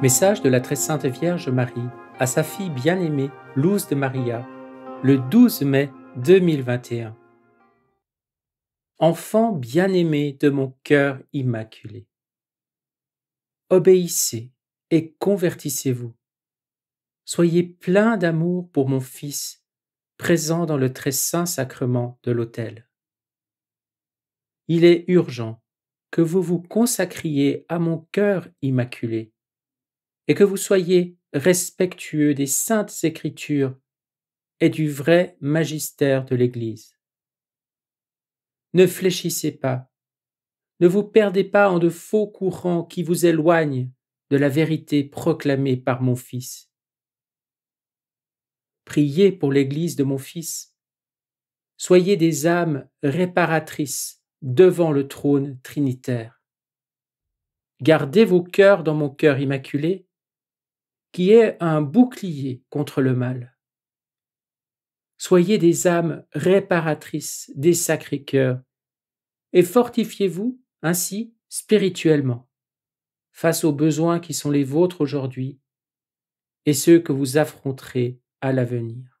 Message de la très sainte Vierge Marie à sa fille bien-aimée, Louise de Maria, le 12 mai 2021. Enfant bien-aimé de mon cœur immaculé, obéissez et convertissez-vous. Soyez plein d'amour pour mon Fils, présent dans le très saint sacrement de l'autel. Il est urgent que vous vous consacriez à mon cœur immaculé et que vous soyez respectueux des saintes écritures et du vrai magistère de l'Église. Ne fléchissez pas, ne vous perdez pas en de faux courants qui vous éloignent de la vérité proclamée par mon Fils. Priez pour l'Église de mon Fils. Soyez des âmes réparatrices devant le trône trinitaire. Gardez vos cœurs dans mon cœur immaculé qui est un bouclier contre le mal. Soyez des âmes réparatrices des sacrés cœurs et fortifiez-vous ainsi spirituellement face aux besoins qui sont les vôtres aujourd'hui et ceux que vous affronterez à l'avenir.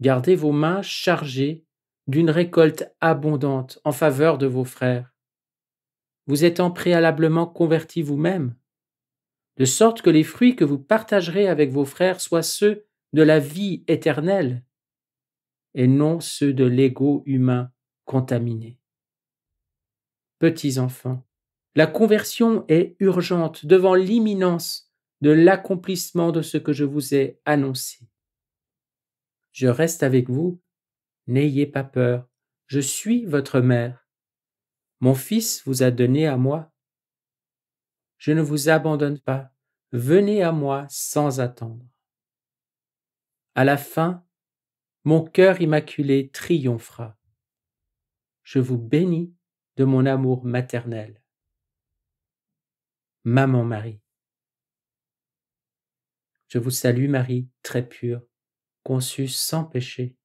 Gardez vos mains chargées d'une récolte abondante en faveur de vos frères. Vous étant préalablement convertis vous-même, de sorte que les fruits que vous partagerez avec vos frères soient ceux de la vie éternelle, et non ceux de l'ego humain contaminé. Petits enfants, la conversion est urgente devant l'imminence de l'accomplissement de ce que je vous ai annoncé. Je reste avec vous, n'ayez pas peur, je suis votre mère. Mon fils vous a donné à moi. Je ne vous abandonne pas, Venez à moi sans attendre. À la fin, mon cœur immaculé triomphera. Je vous bénis de mon amour maternel. Maman Marie. Je vous salue Marie, très pure, conçue sans péché.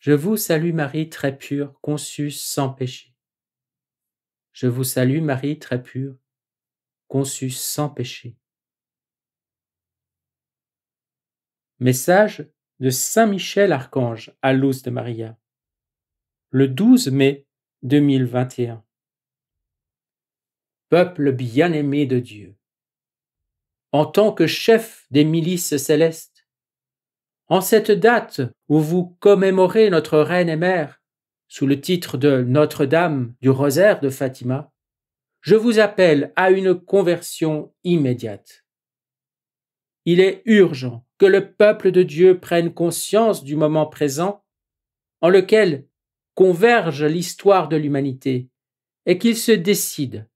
Je vous salue Marie, très pure, conçue sans péché. Je vous salue Marie, très pure, conçue sans péché. Message de Saint Michel Archange à Luz de Maria. Le 12 mai 2021. Peuple bien-aimé de Dieu, en tant que chef des milices célestes, en cette date où vous commémorez notre reine et mère sous le titre de Notre-Dame du Rosaire de Fatima, je vous appelle à une conversion immédiate. Il est urgent que le peuple de Dieu prenne conscience du moment présent en lequel converge l'histoire de l'humanité et qu'il se décide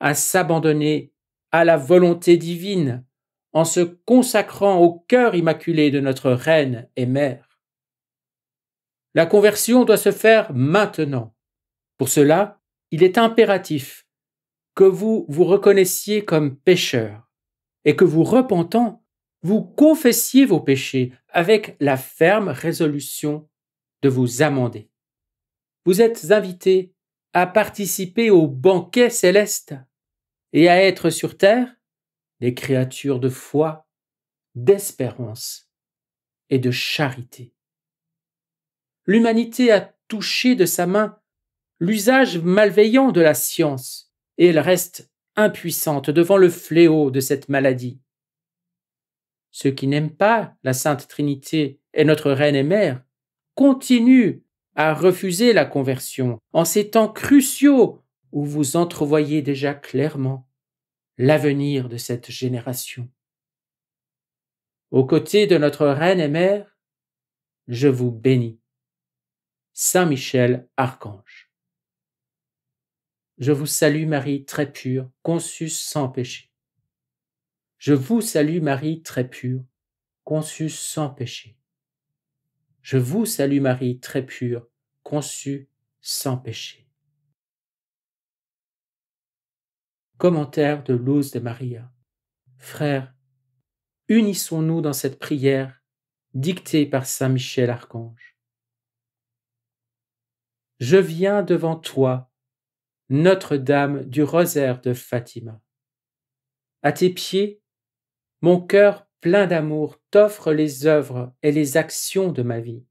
à s'abandonner à la volonté divine en se consacrant au cœur immaculé de notre reine et mère. La conversion doit se faire maintenant. Pour cela, il est impératif que vous vous reconnaissiez comme pécheur et que vous repentant, vous confessiez vos péchés avec la ferme résolution de vous amender. Vous êtes invité à participer au banquet céleste et à être sur terre des créatures de foi, d'espérance et de charité. L'humanité a touché de sa main l'usage malveillant de la science et elle reste impuissante devant le fléau de cette maladie. Ceux qui n'aiment pas la Sainte Trinité et notre Reine et Mère continuent à refuser la conversion en ces temps cruciaux où vous entrevoyez déjà clairement l'avenir de cette génération. Aux côtés de notre Reine et Mère, je vous bénis. Saint Michel Archange. Je vous salue Marie très pure, conçue sans péché. Je vous salue Marie très pure, conçue sans péché. Je vous salue Marie très pure, conçue sans péché. Commentaire de Luz de Maria. Frères, unissons-nous dans cette prière dictée par Saint Michel Archange. Je viens devant toi, Notre-Dame du Rosaire de Fatima. À tes pieds, mon cœur plein d'amour t'offre les œuvres et les actions de ma vie.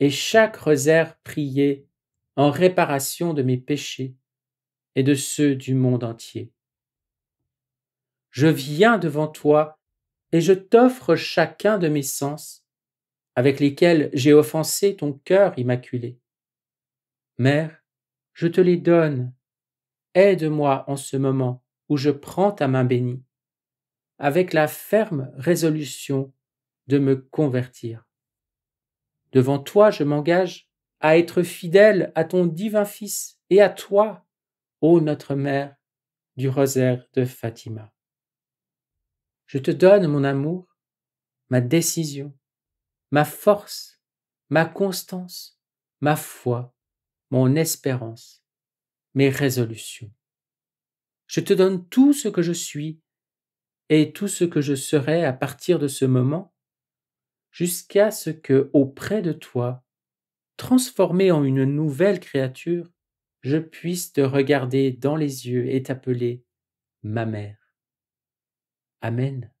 Et chaque rosaire prié en réparation de mes péchés et de ceux du monde entier. Je viens devant toi et je t'offre chacun de mes sens avec lesquels j'ai offensé ton cœur immaculé. Mère, je te les donne. Aide-moi en ce moment où je prends ta main bénie avec la ferme résolution de me convertir. Devant toi, je m'engage à être fidèle à ton divin Fils et à toi, ô notre Mère du rosaire de Fatima. Je te donne mon amour, ma décision, ma force, ma constance, ma foi, mon espérance, mes résolutions. Je te donne tout ce que je suis et tout ce que je serai à partir de ce moment, jusqu'à ce que, auprès de toi, transformé en une nouvelle créature, je puisse te regarder dans les yeux et t'appeler ma mère. Amen.